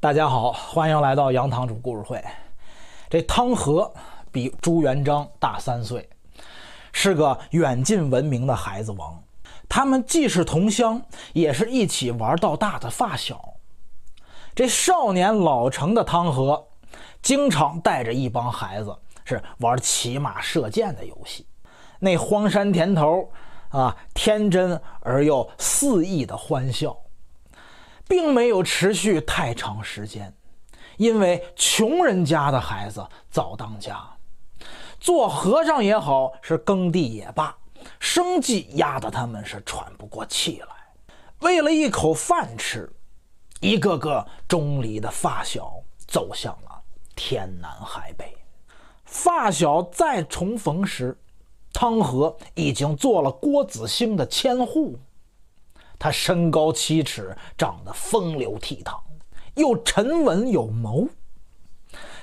大家好，欢迎来到杨堂主故事会。这汤和比朱元璋大三岁，是个远近闻名的孩子王。他们既是同乡，也是一起玩到大的发小。这少年老成的汤和，经常带着一帮孩子是玩骑马射箭的游戏。那荒山田头啊，天真而又肆意的欢笑。并没有持续太长时间，因为穷人家的孩子早当家，做和尚也好，是耕地也罢，生计压得他们是喘不过气来。为了一口饭吃，一个个钟离的发小走向了天南海北。发小再重逢时，汤和已经做了郭子兴的千户。他身高七尺，长得风流倜傥，又沉稳有谋。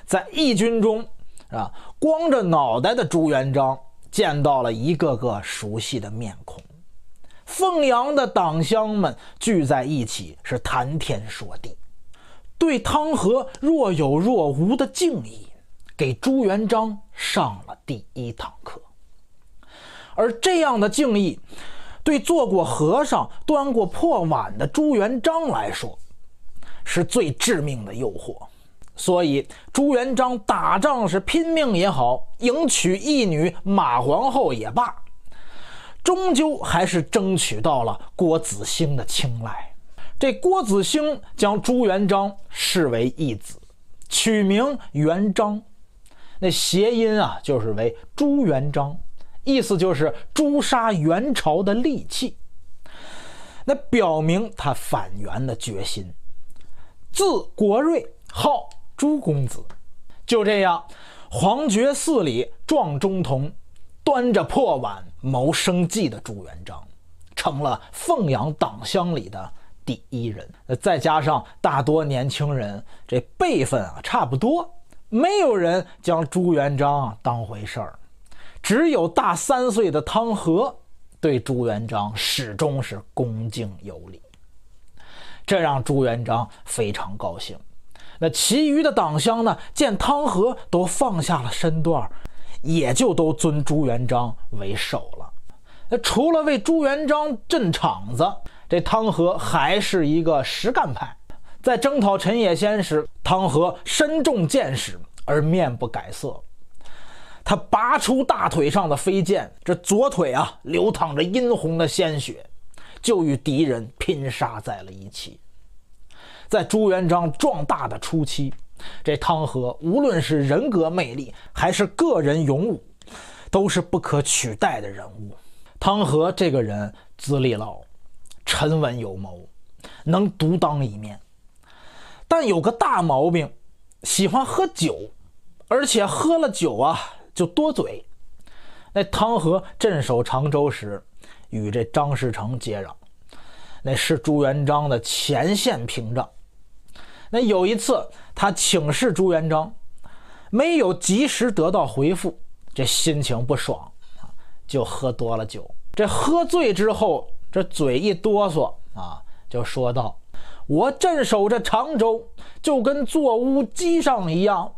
在义军中，啊，光着脑袋的朱元璋见到了一个个熟悉的面孔。凤阳的党乡们聚在一起是谈天说地，对汤和若有若无的敬意，给朱元璋上了第一堂课。而这样的敬意。对做过和尚、端过破碗的朱元璋来说，是最致命的诱惑。所以，朱元璋打仗是拼命也好，迎娶义女马皇后也罢，终究还是争取到了郭子兴的青睐。这郭子兴将朱元璋视为义子，取名元璋，那谐音啊，就是为朱元璋。意思就是诛杀元朝的利器，那表明他反元的决心。字国瑞，号朱公子。就这样，皇觉寺里撞钟童，端着破碗谋生计的朱元璋，成了凤阳党乡里的第一人。再加上大多年轻人这辈分啊，差不多，没有人将朱元璋当回事儿。只有大三岁的汤和对朱元璋始终是恭敬有礼，这让朱元璋非常高兴。那其余的党项呢？见汤和都放下了身段也就都尊朱元璋为首了。那除了为朱元璋镇场子，这汤和还是一个实干派。在征讨陈野仙时，汤和身中箭矢而面不改色。他拔出大腿上的飞剑，这左腿啊流淌着殷红的鲜血，就与敌人拼杀在了一起。在朱元璋壮大的初期，这汤和无论是人格魅力还是个人勇武，都是不可取代的人物。汤和这个人资历老，沉稳有谋，能独当一面，但有个大毛病，喜欢喝酒，而且喝了酒啊。就多嘴。那汤和镇守常州时，与这张士诚接壤，那是朱元璋的前线屏障。那有一次，他请示朱元璋，没有及时得到回复，这心情不爽就喝多了酒。这喝醉之后，这嘴一哆嗦啊，就说道：“我镇守着常州，就跟坐乌鸡上一样，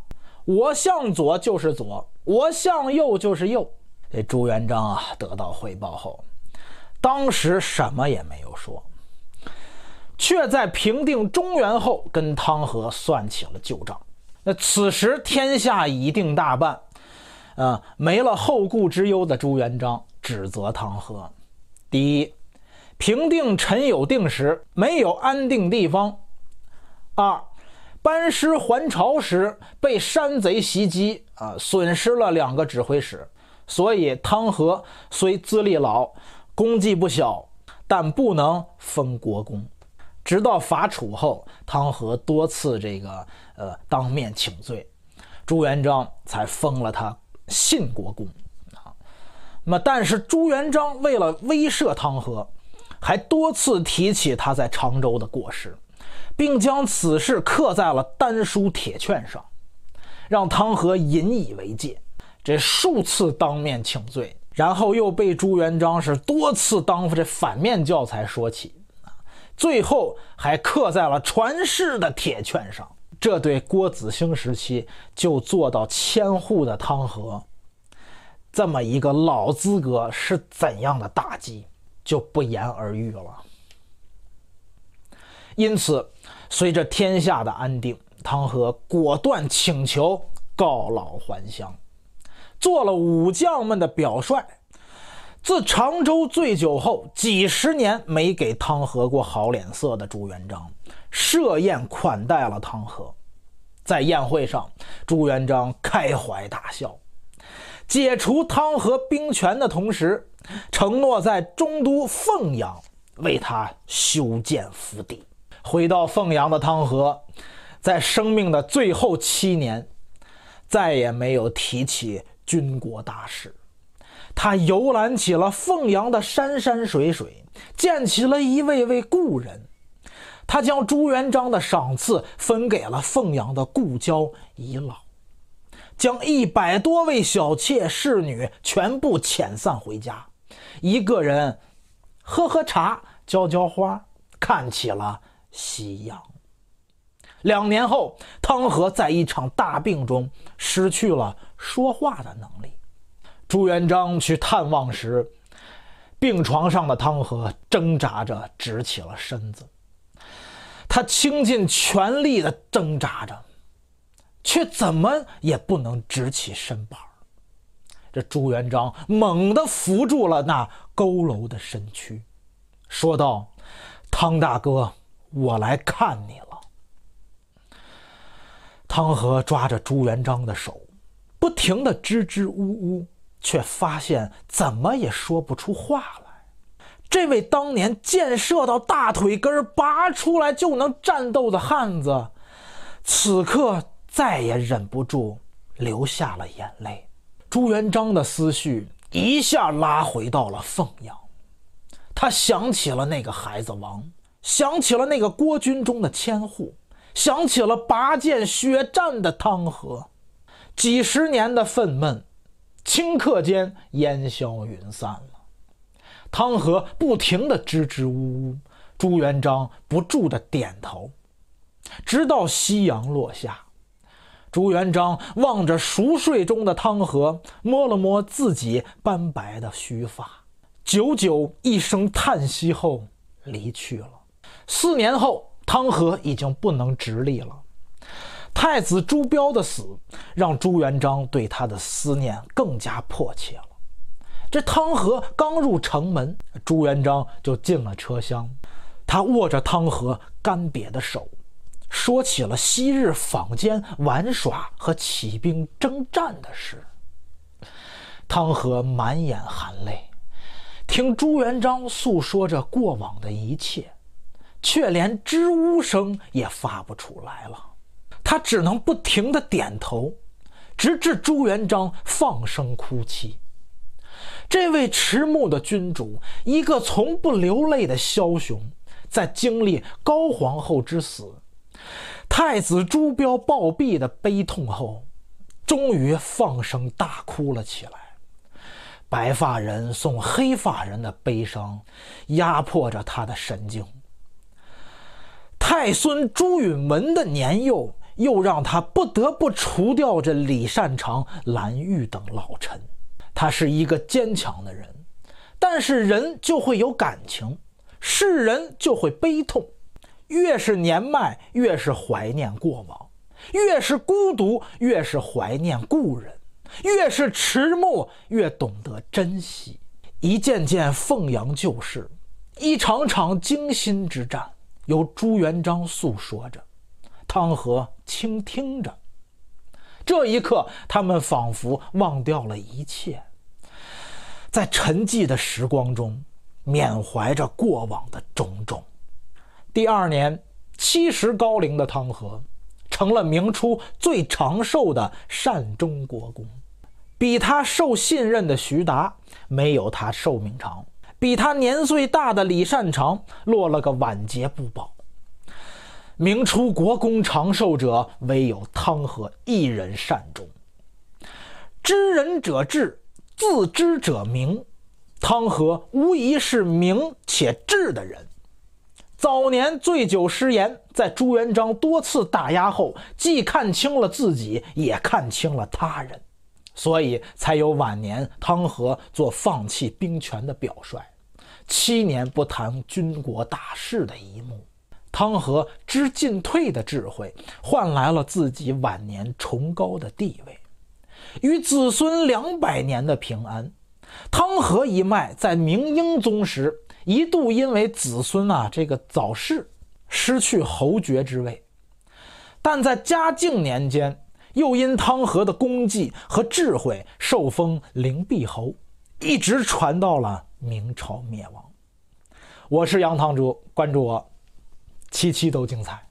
我向左就是左。”我向右就是右。这朱元璋啊，得到汇报后，当时什么也没有说，却在平定中原后跟汤和算起了旧账。那此时天下已定大半，嗯，没了后顾之忧的朱元璋指责汤和：第一，平定陈友定时没有安定地方；二。班师还朝时被山贼袭击，啊，损失了两个指挥使，所以汤和虽资历老，功绩不小，但不能封国公。直到伐楚后，汤和多次这个呃当面请罪，朱元璋才封了他信国公。啊，那么但是朱元璋为了威慑汤和，还多次提起他在常州的过失。并将此事刻在了丹书铁券上，让汤和引以为戒。这数次当面请罪，然后又被朱元璋是多次当这反面教材说起啊，最后还刻在了传世的铁券上。这对郭子兴时期就做到千户的汤和，这么一个老资格，是怎样的打击，就不言而喻了。因此，随着天下的安定，汤和果断请求告老还乡，做了武将们的表率。自常州醉酒后，几十年没给汤和过好脸色的朱元璋设宴款待了汤和。在宴会上，朱元璋开怀大笑，解除汤和兵权的同时，承诺在中都凤阳为他修建府邸。回到凤阳的汤和，在生命的最后七年，再也没有提起军国大事。他游览起了凤阳的山山水水，见起了一位位故人。他将朱元璋的赏赐分给了凤阳的故交遗老，将一百多位小妾侍女全部遣散回家，一个人喝喝茶、浇浇花，看起了。夕阳。两年后，汤和在一场大病中失去了说话的能力。朱元璋去探望时，病床上的汤和挣扎着直起了身子，他倾尽全力的挣扎着，却怎么也不能直起身板。这朱元璋猛地扶住了那佝偻的身躯，说道：“汤大哥。”我来看你了。汤和抓着朱元璋的手，不停的支支吾吾，却发现怎么也说不出话来。这位当年箭射到大腿根拔出来就能战斗的汉子，此刻再也忍不住流下了眼泪。朱元璋的思绪一下拉回到了凤阳，他想起了那个孩子王。想起了那个郭军中的千户，想起了拔剑血战的汤和，几十年的愤懑，顷刻间烟消云散了。汤和不停地支支吾吾，朱元璋不住地点头，直到夕阳落下。朱元璋望着熟睡中的汤和，摸了摸自己斑白的须发，久久一声叹息后离去了。四年后，汤和已经不能直立了。太子朱标的死，让朱元璋对他的思念更加迫切了。这汤和刚入城门，朱元璋就进了车厢，他握着汤和干瘪的手，说起了昔日坊间玩耍和起兵征战的事。汤和满眼含泪，听朱元璋诉说着过往的一切。却连吱呜声也发不出来了，他只能不停地点头，直至朱元璋放声哭泣。这位迟暮的君主，一个从不流泪的枭雄，在经历高皇后之死、太子朱标暴毙的悲痛后，终于放声大哭了起来。白发人送黑发人的悲伤，压迫着他的神经。太孙朱允炆的年幼，又让他不得不除掉这李善长、蓝玉等老臣。他是一个坚强的人，但是人就会有感情，是人就会悲痛。越是年迈，越是怀念过往；越是孤独，越是怀念故人；越是迟暮，越懂得珍惜。一件件凤阳旧事，一场场惊心之战。由朱元璋诉说着，汤和倾听着。这一刻，他们仿佛忘掉了一切，在沉寂的时光中，缅怀着过往的种种。第二年，七十高龄的汤和成了明初最长寿的善忠国公，比他受信任的徐达没有他寿命长。比他年岁大的李善长落了个晚节不保。明初国公长寿者，唯有汤和一人善终。知人者智，自知者明。汤和无疑是明且智的人。早年醉酒失言，在朱元璋多次打压后，既看清了自己，也看清了他人。所以才有晚年汤和做放弃兵权的表率，七年不谈军国大事的一幕。汤和知进退的智慧，换来了自己晚年崇高的地位，与子孙两百年的平安。汤和一脉在明英宗时一度因为子孙啊这个早逝，失去侯爵之位，但在嘉靖年间。又因汤和的功绩和智慧，受封灵璧侯，一直传到了明朝灭亡。我是杨堂主，关注我，期期都精彩。